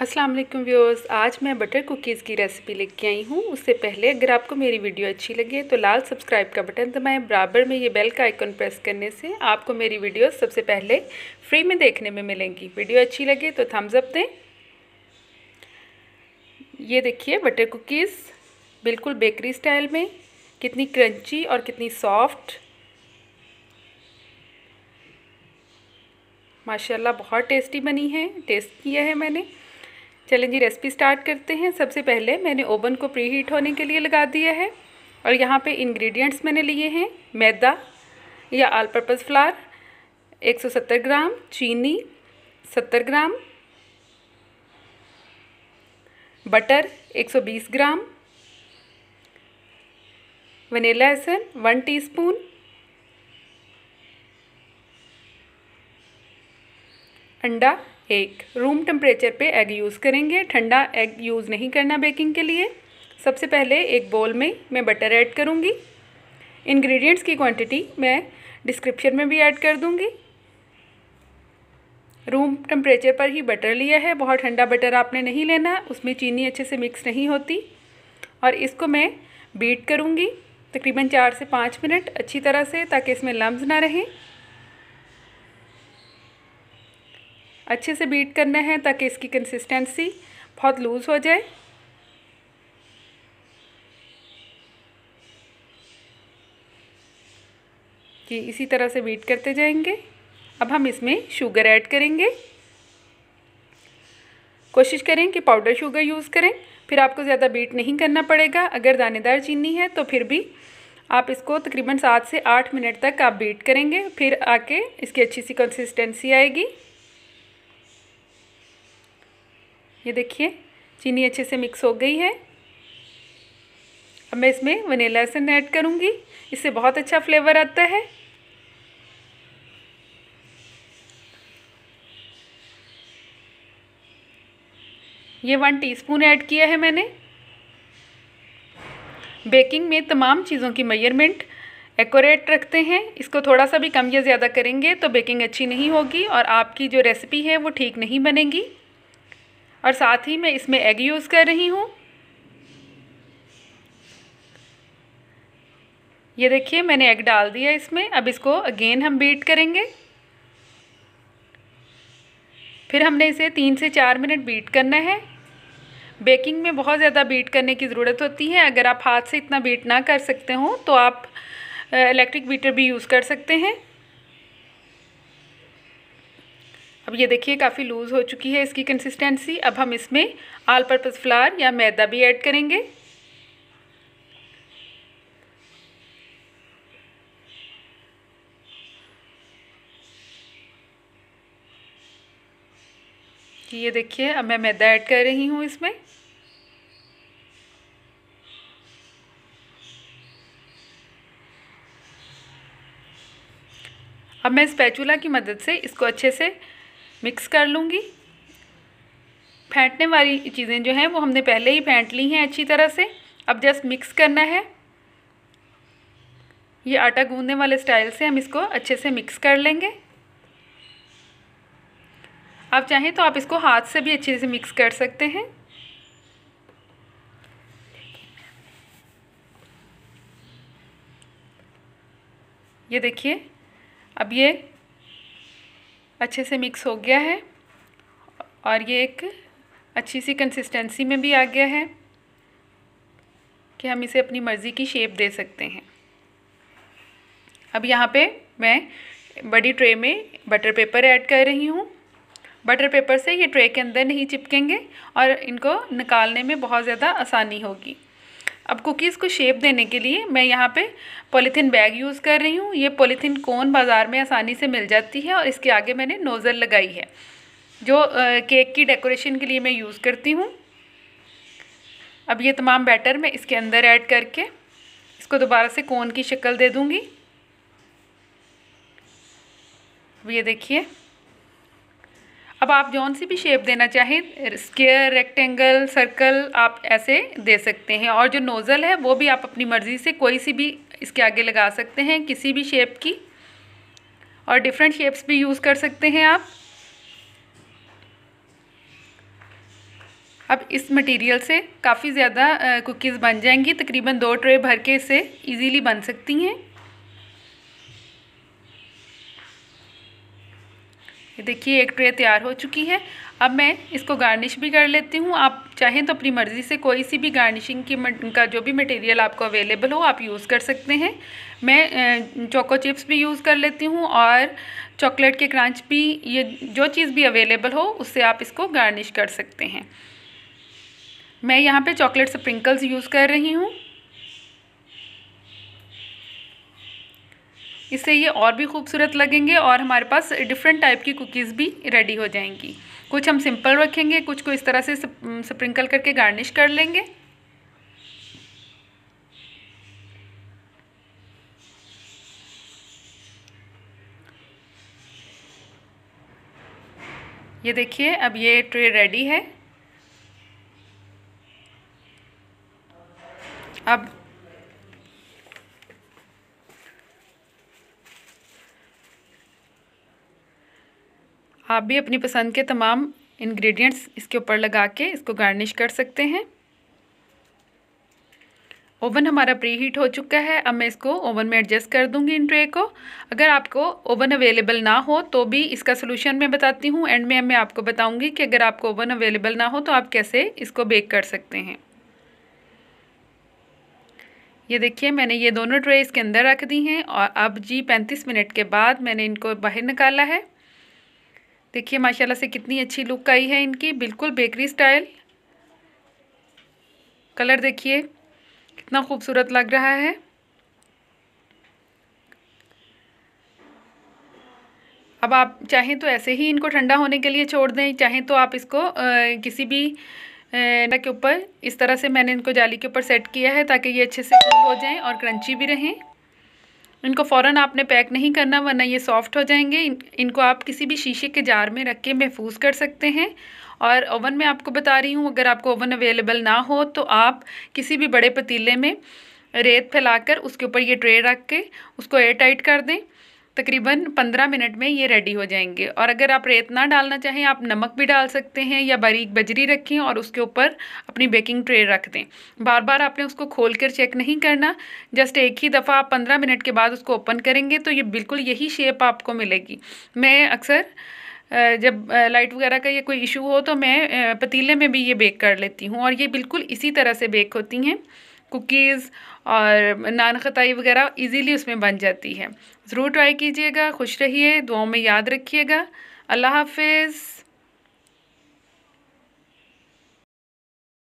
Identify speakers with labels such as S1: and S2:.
S1: Aslam व्यवर्स viewers आज मैं butter cookies की रेसिपी लेके आई हूँ उससे पहले अगर आपको मेरी वीडियो अच्छी लगे तो लाल सब्सक्राइब का बटन दबाएं बराबर में ये बेल का आइकन प्रेस करने से आपको मेरी वीडियो सबसे पहले फ्री में देखने में मिलेंगी वीडियो अच्छी लगे तो थम्स अप दें ये देखिए बटर कुकीज़ बिल्कुल बेकरी स्टाइल में कितनी क्रंची और कितनी सॉफ्ट माशाला बहुत टेस्टी बनी है टेस्ट किया है मैंने चलें जी रेसिपी स्टार्ट करते हैं सबसे पहले मैंने ओवन को प्री हीट होने के लिए लगा दिया है और यहाँ पे इंग्रेडिएंट्स मैंने लिए हैं मैदा या आल पर्पज़ फ्लार 170 ग्राम चीनी 70 gram butter 120 gram vanilla essence one teaspoon अंडा एक रूम टेम्परेचर पे एग यूज़ करेंगे ठंडा एग यूज़ नहीं करना बेकिंग के लिए सबसे पहले एक बोल में मैं बटर ऐड करूँगी इंग्रेडिएंट्स की क्वांटिटी मैं डिस्क्रिप्शन में भी ऐड कर दूँगी रूम टेम्परेचर पर ही बटर लिया है बहुत ठंडा बटर आपने नहीं लेना उसमें चीनी अच्छे से मिक्स नहीं होती और इसको मैं बीट करूँगी तकरीबन चार से पाँच मिनट अच्छी तरह से ताकि इसमें लम्ब ना रहें अच्छे से बीट करना है ताकि इसकी कंसिस्टेंसी बहुत लूज़ हो जाए कि इसी तरह से बीट करते जाएंगे अब हम इसमें शुगर ऐड करेंगे कोशिश करें कि पाउडर शुगर यूज़ करें फिर आपको ज़्यादा बीट नहीं करना पड़ेगा अगर दानेदार चीनी है तो फिर भी आप इसको तकरीबन सात से आठ मिनट तक आप बीट करेंगे फिर आके इसकी अच्छी सी कंसिस्टेंसी आएगी ये देखिए चीनी अच्छे से मिक्स हो गई है अब मैं इसमें वनीला एसन ऐड करूँगी इससे बहुत अच्छा फ्लेवर आता है ये वन टीस्पून ऐड किया है मैंने बेकिंग में तमाम चीज़ों की मेजरमेंट एकोरेट रखते हैं इसको थोड़ा सा भी कम या ज़्यादा करेंगे तो बेकिंग अच्छी नहीं होगी और आपकी जो रेसिपी है वो ठीक नहीं बनेगी और साथ ही मैं इसमें एग यूज़ कर रही हूँ ये देखिए मैंने एग डाल दिया इसमें अब इसको अगेन हम बीट करेंगे फिर हमने इसे तीन से चार मिनट बीट करना है बेकिंग में बहुत ज़्यादा बीट करने की ज़रूरत होती है अगर आप हाथ से इतना बीट ना कर सकते हो तो आप इलेक्ट्रिक बीटर भी यूज़ कर सकते हैं अब ये देखिए काफ़ी लूज़ हो चुकी है इसकी कंसिस्टेंसी अब हम इसमें आल पर्पज़ फ्लार या मैदा भी ऐड करेंगे ये देखिए अब मैं मैदा ऐड कर रही हूँ इसमें अब मैं स्पैचुला की मदद से इसको अच्छे से मिक्स कर लूँगी फेंटने वाली चीज़ें जो हैं वो हमने पहले ही फेंट ली हैं अच्छी तरह से अब जस्ट मिक्स करना है ये आटा गूंदने वाले स्टाइल से हम इसको अच्छे से मिक्स कर लेंगे आप चाहें तो आप इसको हाथ से भी अच्छे से मिक्स कर सकते हैं ये देखिए अब ये अच्छे से मिक्स हो गया है और ये एक अच्छी सी कंसिस्टेंसी में भी आ गया है कि हम इसे अपनी मर्ज़ी की शेप दे सकते हैं अब यहाँ पे मैं बड़ी ट्रे में बटर पेपर ऐड कर रही हूँ बटर पेपर से ये ट्रे के अंदर नहीं चिपकेंगे और इनको निकालने में बहुत ज़्यादा आसानी होगी अब कुकीज़ को शेप देने के लिए मैं यहाँ पे पॉलीथीन बैग यूज़ कर रही हूँ ये पॉलीथीन कोन बाज़ार में आसानी से मिल जाती है और इसके आगे मैंने नोज़ल लगाई है जो केक की डेकोरेशन के लिए मैं यूज़ करती हूँ अब ये तमाम बैटर मैं इसके अंदर ऐड करके इसको दोबारा से कोन की शक्ल दे दूँगी अब ये देखिए अब आप जौन सी भी शेप देना चाहें स्केयर रेक्टेंगल सर्कल आप ऐसे दे सकते हैं और जो नोज़ल है वो भी आप अपनी मर्ज़ी से कोई सी भी इसके आगे लगा सकते हैं किसी भी शेप की और डिफरेंट शेप्स भी यूज़ कर सकते हैं आप अब इस मटेरियल से काफ़ी ज़्यादा कुकीज़ बन जाएंगी तकरीबन दो ट्रे भर के इसे इजीली बन सकती हैं ये देखिए एक ट्रे तैयार हो चुकी है अब मैं इसको गार्निश भी कर लेती हूँ आप चाहें तो अपनी मर्ज़ी से कोई सी भी गार्निशिंग की का जो भी मटेरियल आपको अवेलेबल हो आप यूज़ कर सकते हैं मैं चोको चिप्स भी यूज़ कर लेती हूँ और चॉकलेट के क्रंच भी ये जो चीज़ भी अवेलेबल हो उससे आप इसको गार्निश कर सकते हैं मैं यहाँ पर चॉकलेट स्प्रिंकल्स यूज़ कर रही हूँ इससे ये और भी खूबसूरत लगेंगे और हमारे पास डिफरेंट टाइप की कुकीज़ भी रेडी हो जाएंगी कुछ हम सिंपल रखेंगे कुछ को इस तरह से स्प्रिंकल करके गार्निश कर लेंगे ये देखिए अब ये ट्रे रेडी है अब आप भी अपनी पसंद के तमाम इंग्रेडिएंट्स इसके ऊपर लगा के इसको गार्निश कर सकते हैं ओवन हमारा प्री हीट हो चुका है अब मैं इसको ओवन में एडजस्ट कर दूंगी इन ट्रे को अगर आपको ओवन अवेलेबल ना हो तो भी इसका सोल्यूशन मैं बताती हूँ एंड में मैं आपको बताऊँगी कि अगर आपको ओवन अवेलेबल ना हो तो आप कैसे इसको बेक कर सकते हैं ये देखिए मैंने ये दोनों ट्रे इसके अंदर रख दी हैं और अब जी पैंतीस मिनट के बाद मैंने इनको बाहर निकाला है देखिए माशाल्लाह से कितनी अच्छी लुक आई है इनकी बिल्कुल बेकरी स्टाइल कलर देखिए कितना खूबसूरत लग रहा है अब आप चाहें तो ऐसे ही इनको ठंडा होने के लिए छोड़ दें चाहें तो आप इसको आ, किसी भी आ, के ऊपर इस तरह से मैंने इनको जाली के ऊपर सेट किया है ताकि ये अच्छे से कूल हो जाएं और क्रंची भी रहें इनको फ़ौरन आपने पैक नहीं करना वरना ये सॉफ़्ट हो जाएंगे इन, इनको आप किसी भी शीशे के जार में रख के महफूज कर सकते हैं और ओवन में आपको बता रही हूँ अगर आपको ओवन अवेलेबल ना हो तो आप किसी भी बड़े पतीले में रेत फैलाकर उसके ऊपर ये ट्रे रख के उसको एयर टाइट कर दें तकरीबन 15 मिनट में ये रेडी हो जाएंगे और अगर आप रेत ना डालना चाहें आप नमक भी डाल सकते हैं या बारीक बजरी रखें और उसके ऊपर अपनी बेकिंग ट्रे रख दें बार बार आपने उसको खोल कर चेक नहीं करना जस्ट एक ही दफ़ा आप पंद्रह मिनट के बाद उसको ओपन करेंगे तो ये बिल्कुल यही शेप आपको मिलेगी मैं अक्सर जब लाइट वगैरह का ये कोई इशू हो तो मैं पतीले में भी ये बेक कर लेती हूँ और ये बिल्कुल इसी तरह से बेक होती हैं कुकीज़ और नान खताई वगैरह इजीली उसमें बन जाती है ज़रूर ट्राई कीजिएगा खुश रहिए दुआओं में याद रखिएगा अल्लाह हाफिज़